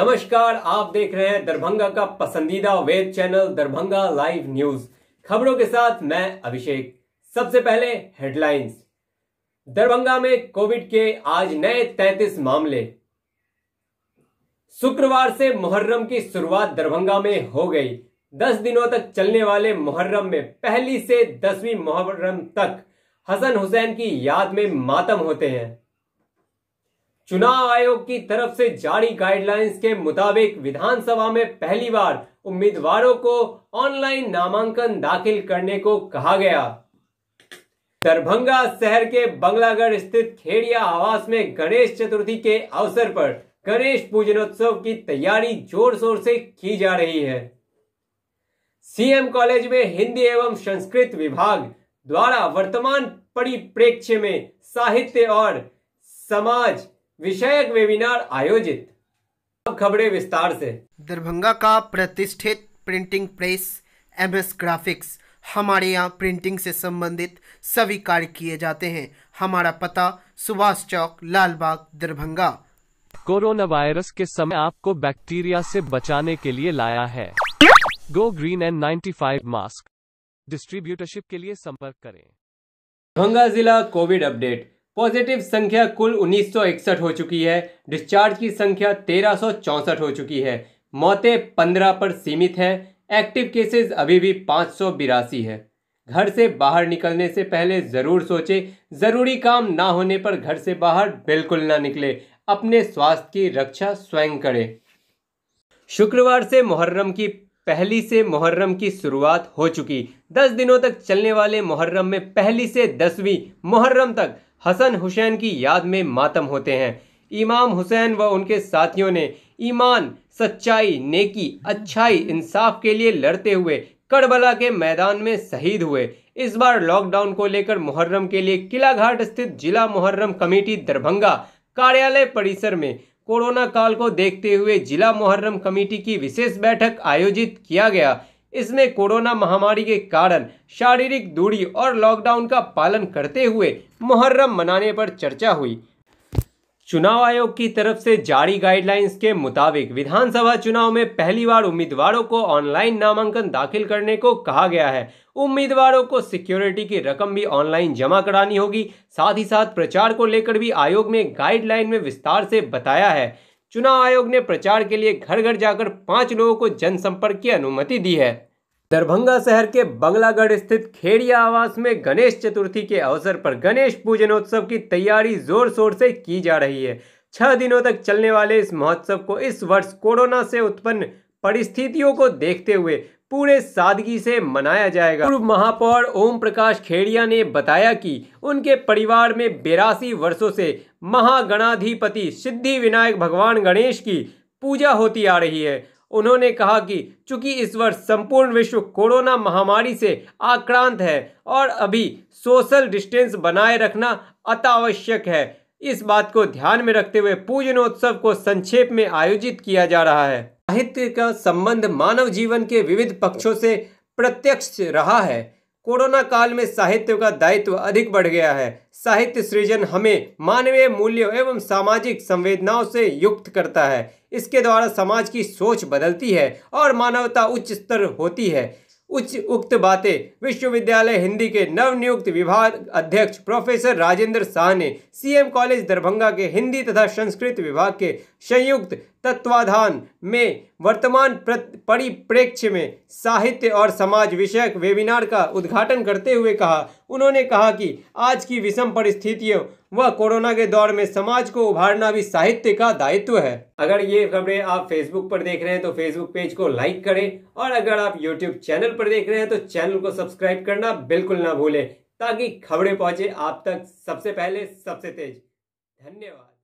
नमस्कार आप देख रहे हैं दरभंगा का पसंदीदा web channel Darbhanga live news खबरों के साथ मैं अभिषेक सबसे पहले हेडलाइंस दरभंगा में कोविड के आज नए 33 मामले शुक्रवार से मुहर्रम की शुरुआत दरभंगा में हो गई 10 दिनों तक चलने वाले मुहर्रम में पहली से दसवीं मुहर्रम तक हसन हुसैन की याद में मातम होते हैं चुनाव आयोग की तरफ से जारी गाइडलाइंस के मुताबिक विधानसभा में पहली बार उम्मीदवारों को ऑनलाइन नामांकन दाखिल करने को कहा गया दरभंगा शहर के बंगलागढ़ स्थित खेड़िया आवास में गणेश चतुर्थी के अवसर पर गणेश पूजनोत्सव की तैयारी जोर शोर से की जा रही है सीएम कॉलेज में हिंदी एवं संस्कृत विभाग द्वारा वर्तमान परिप्रेक्ष्य में साहित्य और समाज विषयक वेबिनार आयोजित अब खबरें विस्तार से दरभंगा का प्रतिष्ठित printing press M S graphics हमारे यहाँ प्रिंटिंग से संबंधित सभी कार्य किए जाते हैं हमारा पता सुभाष चौक लालबाग दरभंगा कोरोना वायरस के समय आपको बैक्टीरिया से बचाने के लिए लाया है go green and 95 mask distributorship के लिए संपर्क करें दरभंगा जिला कोविड अपडेट पॉजिटिव संख्या कुल उन्नीस हो चुकी है डिस्चार्ज की संख्या तेरह हो चुकी है मौतें 15 पर सीमित हैं एक्टिव केसेस अभी भी पाँच है घर से बाहर निकलने से पहले ज़रूर सोचें ज़रूरी काम ना होने पर घर से बाहर बिल्कुल ना निकले अपने स्वास्थ्य की रक्षा स्वयं करें शुक्रवार से मुहर्रम की पहली से मुहर्रम की शुरुआत हो चुकी दस दिनों तक चलने वाले मुहर्रम में पहली से दसवीं मुहर्रम तक हसन हुसैन की याद में मातम होते हैं इमाम हुसैन व उनके साथियों ने ईमान सच्चाई नेकी अच्छाई इंसाफ के लिए लड़ते हुए करबला के मैदान में शहीद हुए इस बार लॉकडाउन को लेकर मुहर्रम के लिए किला घाट स्थित जिला मुहर्रम कमेटी दरभंगा कार्यालय परिसर में कोरोना काल को देखते हुए जिला मुहर्रम कमेटी की विशेष बैठक आयोजित किया गया इसमें कोरोना महामारी के कारण शारीरिक दूरी और लॉकडाउन का पालन करते हुए मुहर्रम मनाने पर चर्चा हुई चुनाव आयोग की तरफ से जारी गाइडलाइंस के मुताबिक विधानसभा चुनाव में पहली बार उम्मीदवारों को ऑनलाइन नामांकन दाखिल करने को कहा गया है उम्मीदवारों को सिक्योरिटी की रकम भी ऑनलाइन जमा करानी होगी साथ ही साथ प्रचार को लेकर भी आयोग ने गाइडलाइन में विस्तार से बताया है चुनाव आयोग ने प्रचार के लिए घर घर जाकर पाँच लोगों को जनसंपर्क की अनुमति दी है दरभंगा शहर के बंगलागढ़ स्थित खेड़िया आवास में गणेश चतुर्थी के अवसर पर गणेश पूजनोत्सव की तैयारी जोर शोर से की जा रही है छह दिनों तक चलने वाले इस महोत्सव को इस वर्ष कोरोना से उत्पन्न परिस्थितियों को देखते हुए पूरे सादगी से मनाया जाएगा पूर्व महापौर ओम प्रकाश खेड़िया ने बताया कि उनके परिवार में बेरासी वर्षों से महागणाधिपति सिद्धि विनायक भगवान गणेश की पूजा होती आ रही है उन्होंने कहा कि चूंकि इस वर्ष संपूर्ण विश्व कोरोना महामारी से आक्रांत है और अभी सोशल डिस्टेंस बनाए रखना अतावश्यक है इस बात को ध्यान में रखते हुए पूजनोत्सव को संक्षेप में आयोजित किया जा रहा है साहित्य का संबंध मानव जीवन के विविध पक्षों से प्रत्यक्ष रहा है कोरोना काल में साहित्य का दायित्व अधिक बढ़ गया है साहित्य सृजन हमें मानवीय मूल्यों एवं सामाजिक संवेदनाओं से युक्त करता है इसके द्वारा समाज की सोच बदलती है और मानवता उच्च स्तर होती है उच्च उक्त बातें विश्वविद्यालय हिंदी के नवनियुक्त विभाग अध्यक्ष प्रोफेसर राजेंद्र शाह ने सीएम कॉलेज दरभंगा के हिंदी तथा संस्कृत विभाग के संयुक्त तत्वाधान में वर्तमान परिप्रेक्ष्य में साहित्य और समाज विषयक वेबिनार का उद्घाटन करते हुए कहा उन्होंने कहा कि आज की विषम परिस्थितियों व कोरोना के दौर में समाज को उभारना भी साहित्य का दायित्व है अगर ये खबरें आप फेसबुक पर देख रहे हैं तो फेसबुक पेज को लाइक करें और अगर आप यूट्यूब चैनल पर देख रहे हैं तो चैनल को सब्सक्राइब करना बिल्कुल ना भूलें ताकि खबरें पहुंचे आप तक सबसे पहले सबसे तेज धन्यवाद